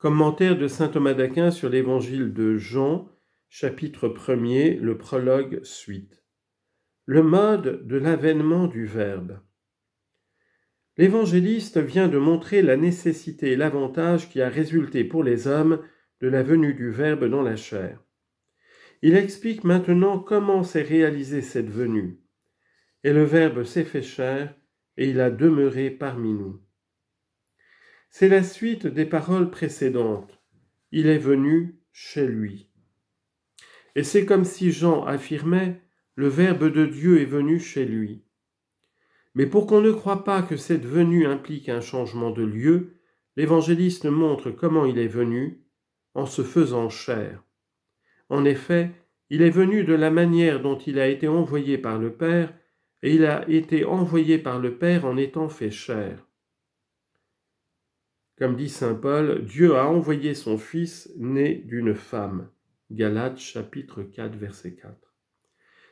Commentaire de saint Thomas d'Aquin sur l'évangile de Jean, chapitre 1er, le prologue suite. Le mode de l'avènement du Verbe. L'évangéliste vient de montrer la nécessité et l'avantage qui a résulté pour les hommes de la venue du Verbe dans la chair. Il explique maintenant comment s'est réalisée cette venue. Et le Verbe s'est fait chair, et il a demeuré parmi nous. C'est la suite des paroles précédentes. Il est venu chez lui. Et c'est comme si Jean affirmait Le Verbe de Dieu est venu chez lui. Mais pour qu'on ne croie pas que cette venue implique un changement de lieu, l'évangéliste montre comment il est venu, en se faisant chair. En effet, il est venu de la manière dont il a été envoyé par le Père, et il a été envoyé par le Père en étant fait chair. Comme dit Saint Paul, Dieu a envoyé son Fils né d'une femme. Galates chapitre 4 verset 4.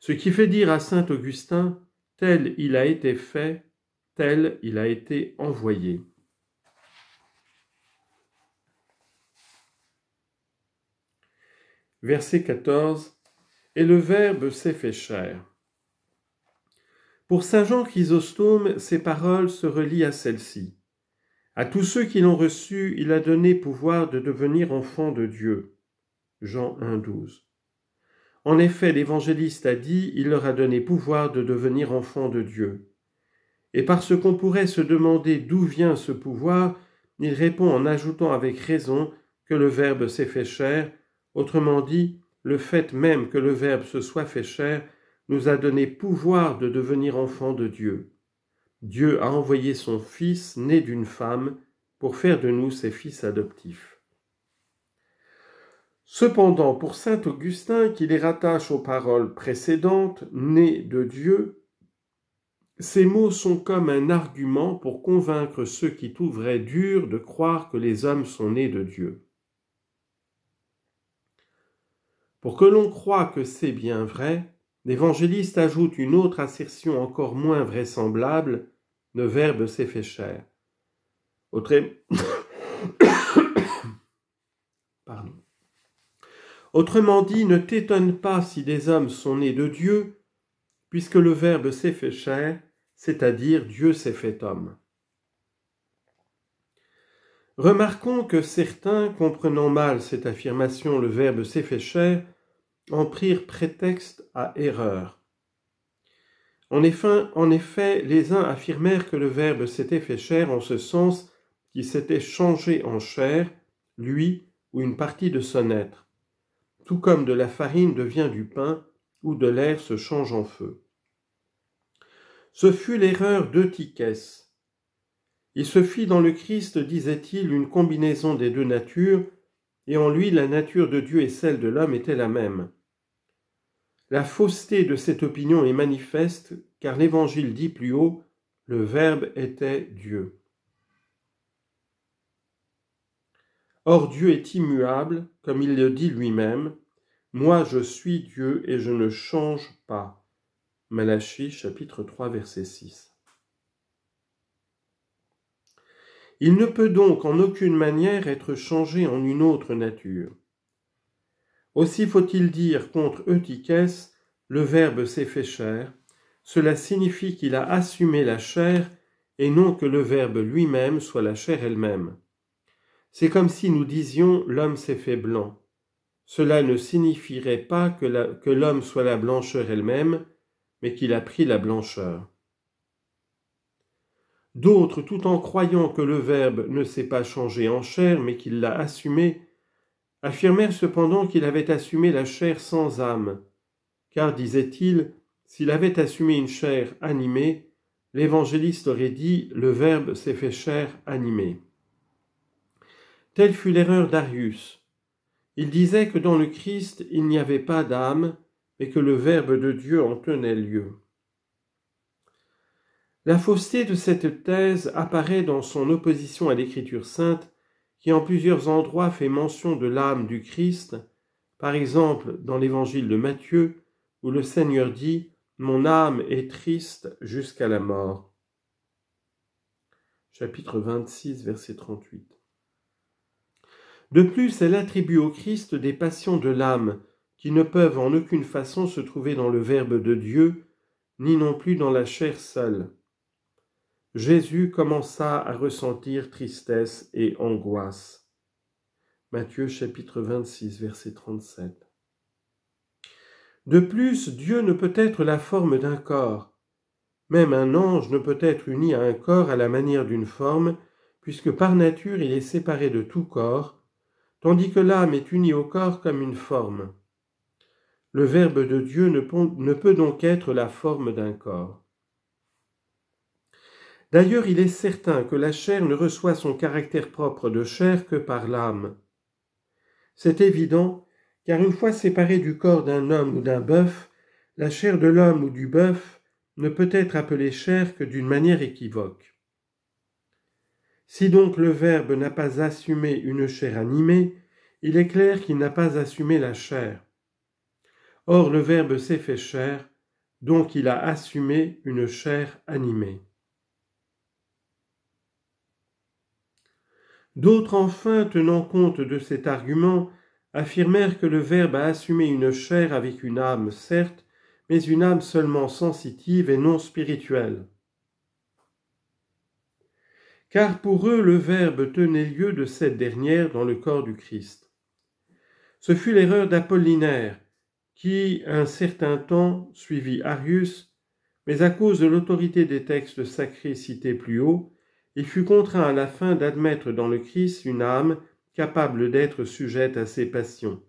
Ce qui fait dire à Saint Augustin, tel il a été fait, tel il a été envoyé. Verset 14. Et le Verbe s'est fait chair. Pour Saint Jean Chrysostome, ces paroles se relient à celles-ci. À tous ceux qui l'ont reçu, il a donné pouvoir de devenir enfants de Dieu. Jean 1, En effet, l'évangéliste a dit, il leur a donné pouvoir de devenir enfant de Dieu. Et parce qu'on pourrait se demander d'où vient ce pouvoir, il répond en ajoutant avec raison que le Verbe s'est fait cher. autrement dit, le fait même que le Verbe se soit fait cher nous a donné pouvoir de devenir enfant de Dieu. Dieu a envoyé son Fils né d'une femme pour faire de nous ses fils adoptifs. Cependant, pour saint Augustin, qui les rattache aux paroles précédentes, né de Dieu, ces mots sont comme un argument pour convaincre ceux qui trouveraient dur de croire que les hommes sont nés de Dieu. Pour que l'on croie que c'est bien vrai, l'évangéliste ajoute une autre assertion encore moins vraisemblable le Verbe s'est fait chair. Autrement dit, ne t'étonne pas si des hommes sont nés de Dieu, puisque le Verbe s'est fait chair, c'est-à-dire Dieu s'est fait homme. Remarquons que certains, comprenant mal cette affirmation le Verbe s'est fait chair, en prirent prétexte à erreur. En effet, en effet, les uns affirmèrent que le Verbe s'était fait chair en ce sens qu'il s'était changé en chair, lui ou une partie de son être, tout comme de la farine devient du pain ou de l'air se change en feu. Ce fut l'erreur d'Eutychès. Il se fit dans le Christ, disait-il, une combinaison des deux natures, et en lui la nature de Dieu et celle de l'homme étaient la même. La fausseté de cette opinion est manifeste car l'Évangile dit plus haut, le Verbe était Dieu. Or Dieu est immuable, comme il le dit lui-même, Moi je suis Dieu et je ne change pas. Malachie chapitre 3 verset 6. Il ne peut donc en aucune manière être changé en une autre nature. Aussi faut-il dire contre Eutychès, le Verbe s'est fait chair. Cela signifie qu'il a assumé la chair et non que le Verbe lui-même soit la chair elle-même. C'est comme si nous disions l'homme s'est fait blanc. Cela ne signifierait pas que l'homme soit la blancheur elle-même, mais qu'il a pris la blancheur. D'autres, tout en croyant que le Verbe ne s'est pas changé en chair, mais qu'il l'a assumé, affirmèrent cependant qu'il avait assumé la chair sans âme, car, disait-il, s'il avait assumé une chair animée, l'évangéliste aurait dit le Verbe s'est fait chair animée. Telle fut l'erreur d'Arius. Il disait que dans le Christ il n'y avait pas d'âme, mais que le Verbe de Dieu en tenait lieu. La fausseté de cette thèse apparaît dans son opposition à l'Écriture sainte qui en plusieurs endroits fait mention de l'âme du Christ, par exemple dans l'évangile de Matthieu, où le Seigneur dit Mon âme est triste jusqu'à la mort. Chapitre 26, verset 38. De plus, elle attribue au Christ des passions de l'âme, qui ne peuvent en aucune façon se trouver dans le Verbe de Dieu, ni non plus dans la chair seule. Jésus commença à ressentir tristesse et angoisse. Matthieu chapitre 26, verset 37. De plus, Dieu ne peut être la forme d'un corps. Même un ange ne peut être uni à un corps à la manière d'une forme, puisque par nature il est séparé de tout corps, tandis que l'âme est unie au corps comme une forme. Le Verbe de Dieu ne peut donc être la forme d'un corps. D'ailleurs, il est certain que la chair ne reçoit son caractère propre de chair que par l'âme. C'est évident, car une fois séparée du corps d'un homme ou d'un bœuf, la chair de l'homme ou du bœuf ne peut être appelée chair que d'une manière équivoque. Si donc le Verbe n'a pas assumé une chair animée, il est clair qu'il n'a pas assumé la chair. Or le Verbe s'est fait chair, donc il a assumé une chair animée. D'autres enfin, tenant compte de cet argument, affirmèrent que le Verbe a assumé une chair avec une âme, certes, mais une âme seulement sensitive et non spirituelle. Car pour eux le Verbe tenait lieu de cette dernière dans le corps du Christ. Ce fut l'erreur d'Apollinaire, qui, un certain temps, suivit Arius, mais à cause de l'autorité des textes sacrés cités plus haut, il fut contraint à la fin d'admettre dans le Christ une âme capable d'être sujette à ses passions.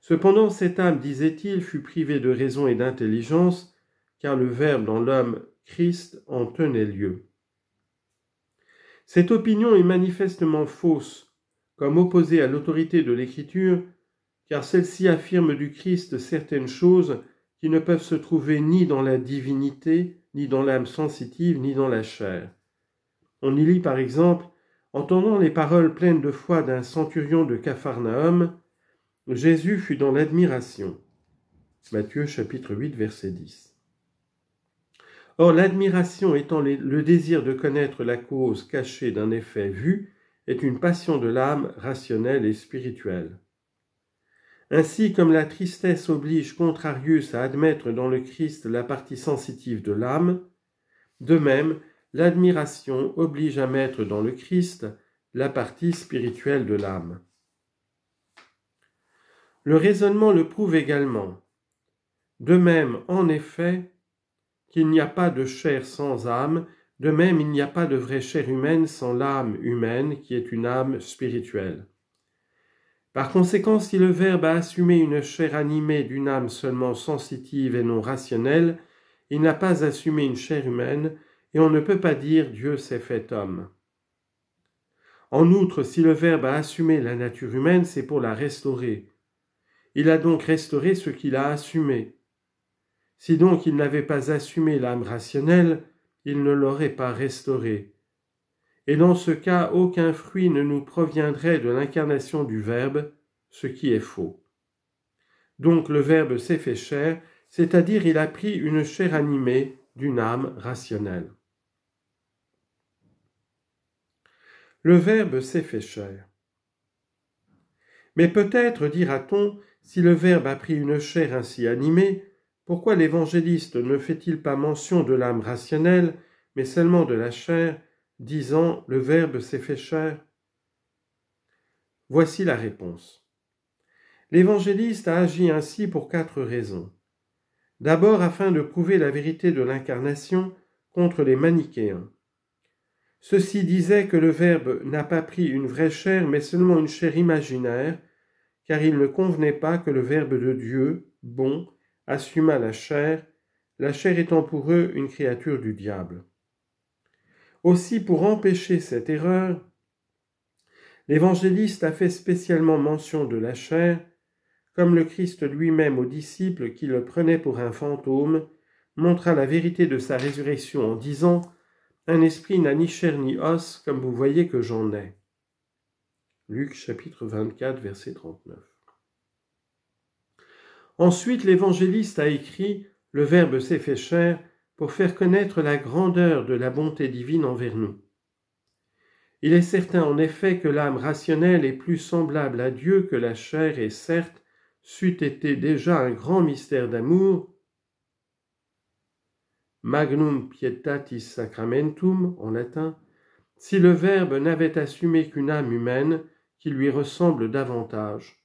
Cependant cette âme, disait-il, fut privée de raison et d'intelligence, car le Verbe dans l'homme Christ en tenait lieu. Cette opinion est manifestement fausse, comme opposée à l'autorité de l'Écriture, car celle-ci affirme du Christ certaines choses qui ne peuvent se trouver ni dans la divinité, ni dans l'âme sensitive, ni dans la chair. On y lit par exemple Entendant les paroles pleines de foi d'un centurion de Capharnaüm, Jésus fut dans l'admiration. Matthieu chapitre 8 verset 10. Or l'admiration étant le désir de connaître la cause cachée d'un effet vu, est une passion de l'âme rationnelle et spirituelle. Ainsi comme la tristesse oblige Contrarius à admettre dans le Christ la partie sensitive de l'âme, de même l'admiration oblige à mettre dans le Christ la partie spirituelle de l'âme. Le raisonnement le prouve également. De même, en effet, qu'il n'y a pas de chair sans âme, de même il n'y a pas de vraie chair humaine sans l'âme humaine qui est une âme spirituelle. Par conséquent, si le Verbe a assumé une chair animée d'une âme seulement sensitive et non rationnelle, il n'a pas assumé une chair humaine et on ne peut pas dire Dieu s'est fait homme. En outre, si le Verbe a assumé la nature humaine, c'est pour la restaurer. Il a donc restauré ce qu'il a assumé. Si donc il n'avait pas assumé l'âme rationnelle, il ne l'aurait pas restaurée. Et dans ce cas, aucun fruit ne nous proviendrait de l'incarnation du Verbe, ce qui est faux. Donc le Verbe s'est fait chair, c'est-à-dire il a pris une chair animée d'une âme rationnelle. le Verbe s'est fait chair. Mais peut-être dira-t-on, si le Verbe a pris une chair ainsi animée, pourquoi l'évangéliste ne fait-il pas mention de l'âme rationnelle, mais seulement de la chair, disant le Verbe s'est fait chair Voici la réponse. L'évangéliste a agi ainsi pour quatre raisons. D'abord afin de prouver la vérité de l'incarnation contre les manichéens. Ceci disait que le Verbe n'a pas pris une vraie chair, mais seulement une chair imaginaire, car il ne convenait pas que le Verbe de Dieu, bon, assumât la chair, la chair étant pour eux une créature du diable. Aussi, pour empêcher cette erreur, l'évangéliste a fait spécialement mention de la chair, comme le Christ lui-même aux disciples qui le prenaient pour un fantôme, montra la vérité de sa résurrection en disant un esprit n'a ni chair ni os, comme vous voyez que j'en ai. Luc chapitre 24, verset 39. Ensuite, l'évangéliste a écrit Le Verbe s'est fait chair pour faire connaître la grandeur de la bonté divine envers nous. Il est certain en effet que l'âme rationnelle est plus semblable à Dieu que la chair et certes, c'eût été déjà un grand mystère d'amour, Magnum pietatis sacramentum en latin, si le Verbe n'avait assumé qu'une âme humaine qui lui ressemble davantage.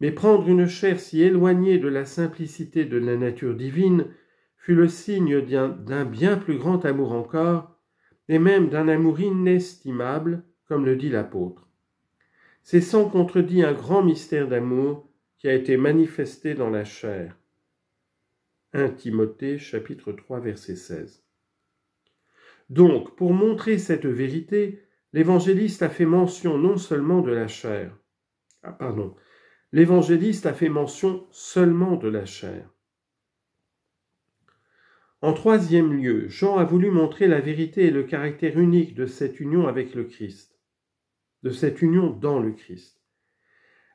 Mais prendre une chair si éloignée de la simplicité de la nature divine fut le signe d'un bien plus grand amour encore, et même d'un amour inestimable, comme le dit l'apôtre. C'est sans contredit un grand mystère d'amour qui a été manifesté dans la chair. 1 Timothée chapitre 3 verset 16. Donc, pour montrer cette vérité, l'évangéliste a fait mention non seulement de la chair. Ah, pardon. L'évangéliste a fait mention seulement de la chair. En troisième lieu, Jean a voulu montrer la vérité et le caractère unique de cette union avec le Christ, de cette union dans le Christ.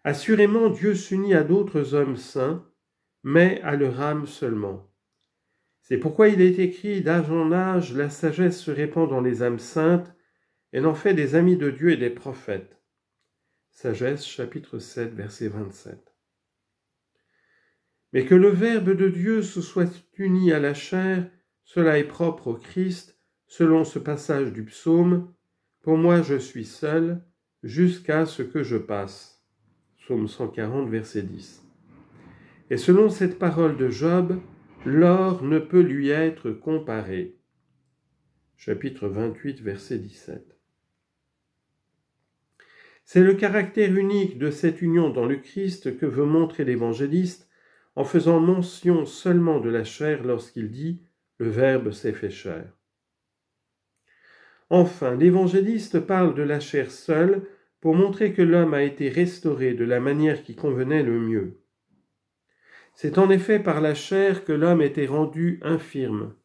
Assurément, Dieu s'unit à d'autres hommes saints, mais à leur âme seulement. C'est pourquoi il est écrit D'âge en âge, la sagesse se répand dans les âmes saintes, et en fait des amis de Dieu et des prophètes. Sagesse, chapitre 7, verset 27. Mais que le Verbe de Dieu se soit uni à la chair, cela est propre au Christ, selon ce passage du psaume Pour moi je suis seul, jusqu'à ce que je passe. Psaume 140, verset 10. Et selon cette parole de Job, l'or ne peut lui être comparé. Chapitre 28, verset 17. C'est le caractère unique de cette union dans le Christ que veut montrer l'évangéliste en faisant mention seulement de la chair lorsqu'il dit Le Verbe s'est fait chair. Enfin, l'évangéliste parle de la chair seule pour montrer que l'homme a été restauré de la manière qui convenait le mieux. C'est en effet par la chair que l'homme était rendu infirme.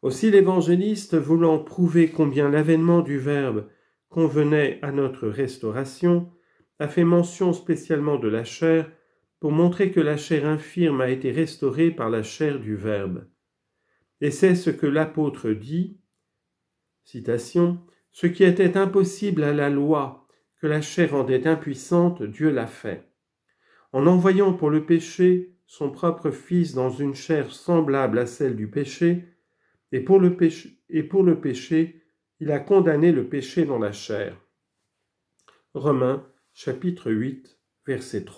Aussi l'évangéliste, voulant prouver combien l'avènement du Verbe convenait à notre restauration, a fait mention spécialement de la chair pour montrer que la chair infirme a été restaurée par la chair du Verbe. Et c'est ce que l'apôtre dit, ce qui était impossible à la loi, que la chair rendait impuissante, Dieu l'a fait. En envoyant pour le péché son propre Fils dans une chair semblable à celle du péché, et pour le péché, et pour le péché il a condamné le péché dans la chair. Romains chapitre 8, verset 3.